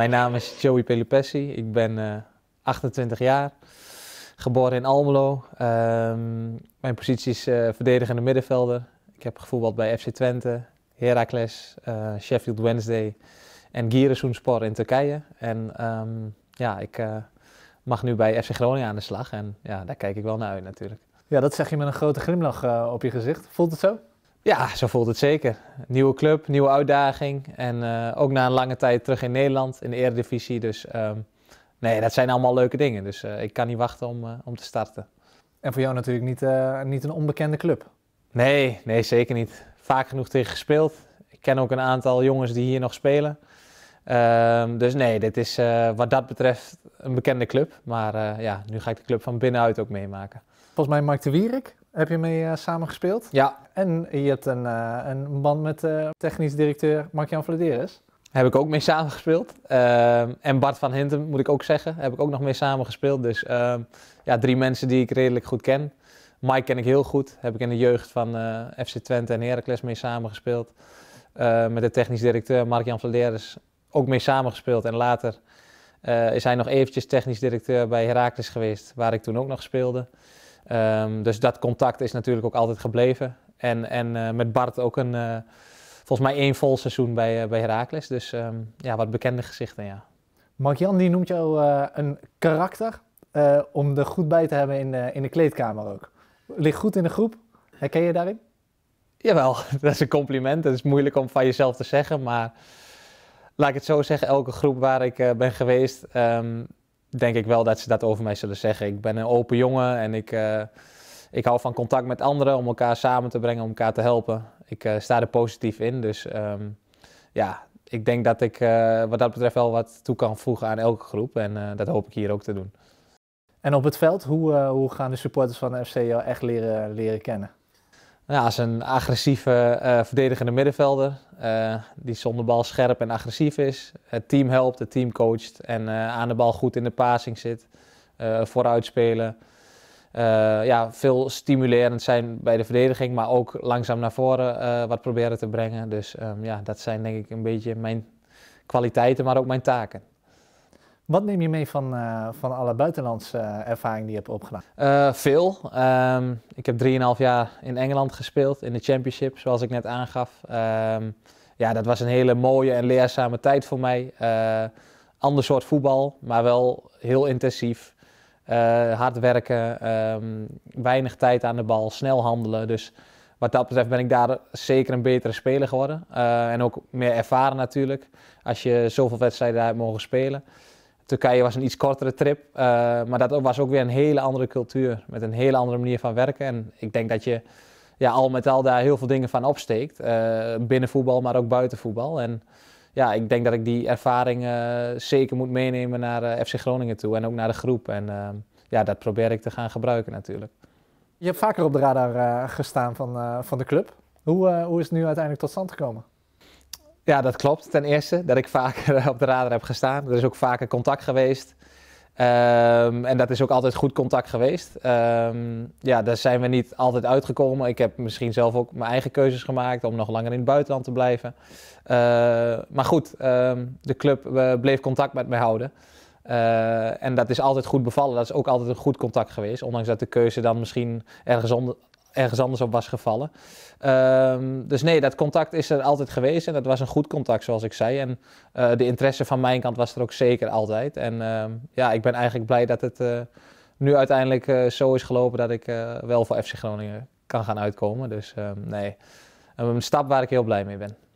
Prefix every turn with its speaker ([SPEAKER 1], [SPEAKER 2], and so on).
[SPEAKER 1] Mijn naam is Joey Pelupessi. Ik ben 28 eh, jaar, geboren in Almelo. Ehm, mijn positie is uh, verdedigende middenvelder. Ik heb gevoetbald bij FC Twente, Heracles, eh, Sheffield Wednesday en Giresunspor in Turkije. En ehm, ja, ik mag nu bij FC Groningen aan de slag en ja, daar kijk ik wel naar uit natuurlijk. Ja, dat zeg je met een grote glimlach op je gezicht. Voelt het zo? Ja, zo voelt het zeker. Nieuwe club, nieuwe uitdaging. En eh, ook na een lange tijd terug in Nederland, in de Eredivisie. Dus ehm, nee, dat zijn allemaal leuke dingen. Dus eh, ik kan niet wachten om, eh, om te starten. En voor jou natuurlijk niet, niet een onbekende club? Nee, nee, zeker niet. Vaak genoeg tegen gespeeld. Ik ken ook een aantal jongens die hier nog spelen. Ehm, dus nee, dit is wat dat betreft een bekende club. Maar ja, nu ga ik de club van binnenuit ook meemaken.
[SPEAKER 2] Volgens mij Mark de Wierik, heb je mee uh, samengespeeld. Ja. En je hebt een, eh, een band met eh, technisch directeur Mark-Jan Vladeres.
[SPEAKER 1] Heb ik ook mee samengespeeld. Ehm, en Bart van Hintem, moet ik ook zeggen, heb ik ook nog mee samengespeeld. Dus ehm, ja, drie mensen die ik redelijk goed ken. Mike ken ik heel goed. Heb ik in de jeugd van FC Twente en Heracles mee samengespeeld. Ehm, met de technisch directeur Mark-Jan Vladeres ook mee samengespeeld. En later is hij nog eventjes technisch directeur bij Heracles geweest, waar ik toen ook nog speelde. Ehm, dus dat contact is natuurlijk ook altijd gebleven. En, en eh, met Bart ook een, eh, volgens mij één vol seizoen bij, eh, bij Heracles. Dus ehm, ja, wat bekende gezichten, ja.
[SPEAKER 2] Mark-Jan, die noemt jou een karakter om er goed bij te hebben in, in de kleedkamer ook. Ligt goed in de groep. Herken je daarin?
[SPEAKER 1] Jawel, dat is een compliment. Dat is moeilijk om van jezelf te zeggen, maar laat ik het zo zeggen, elke groep waar ik ben geweest, ehm, denk ik wel dat ze dat over mij zullen zeggen. Ik ben een open jongen en ik, eh, ik hou van contact met anderen om elkaar samen te brengen, om elkaar te helpen. Ik eh, sta er positief in, dus ehm, ja, ik denk dat ik eh, wat dat betreft wel wat toe kan voegen aan elke groep en dat hoop ik hier ook te doen.
[SPEAKER 2] En op het veld, hoe, hoe gaan de supporters van de FC jou echt leren, leren kennen?
[SPEAKER 1] Nou ja, is een agressieve eh, verdedigende middenvelder. Eh, die zonder bal scherp en agressief is. Het team helpt, het team coacht en eh, aan de bal goed in de passing zit. vooruit spelen. ja, veel stimulerend zijn bij de verdediging, maar ook langzaam naar voren wat proberen te brengen. Dus ehm, ja, dat zijn denk ik een beetje mijn kwaliteiten, maar ook mijn taken.
[SPEAKER 2] Wat neem je mee van, eh, van alle buitenlandse eh, ervaring die je hebt opgedaan?
[SPEAKER 1] Eh, veel. Ehm, ik heb 3,5 jaar in Engeland gespeeld in de Championship, zoals ik net aangaf. Ehm, ja, dat was een hele mooie en leerzame tijd voor mij. ander soort voetbal, maar wel heel intensief. hard werken, ehm, weinig tijd aan de bal, snel handelen. Dus wat dat betreft ben ik daar zeker een betere speler geworden. en ook meer ervaren natuurlijk, als je zoveel wedstrijden daar hebt mogen spelen. Turkije was een iets kortere trip, eh, maar dat was ook weer een hele andere cultuur met een hele andere manier van werken. En ik denk dat je ja, al met al daar heel veel dingen van opsteekt, uh, binnen voetbal, maar ook buiten voetbal. En ja, ik denk dat ik die ervaring eh, zeker moet meenemen naar FC Groningen toe en ook naar de groep. En ja, dat probeer ik te gaan gebruiken natuurlijk.
[SPEAKER 2] Je hebt vaker op de radar gestaan van, van de club. Hoe, hoe is het nu uiteindelijk tot stand gekomen?
[SPEAKER 1] Ja, dat klopt. Ten eerste dat ik vaker op de radar heb gestaan. Er is ook vaker contact geweest. Ehm, en dat is ook altijd goed contact geweest. Ehm, ja, daar zijn we niet altijd uitgekomen. Ik heb misschien zelf ook mijn eigen keuzes gemaakt om nog langer in het buitenland te blijven. Eh, maar goed, ehm, de club eh, bleef contact met mij houden. Eh, en dat is altijd goed bevallen. Dat is ook altijd een goed contact geweest. Ondanks dat de keuze dan misschien ergens ergens anders op was gevallen. Ehm, dus nee, dat contact is er altijd geweest en dat was een goed contact, zoals ik zei. En eh, de interesse van mijn kant was er ook zeker altijd. En ehm, ja, ik ben eigenlijk blij dat het eh, nu uiteindelijk eh, zo is gelopen dat ik wel voor FC Groningen kan gaan uitkomen. Dus ehm, nee, een stap waar ik heel blij mee ben.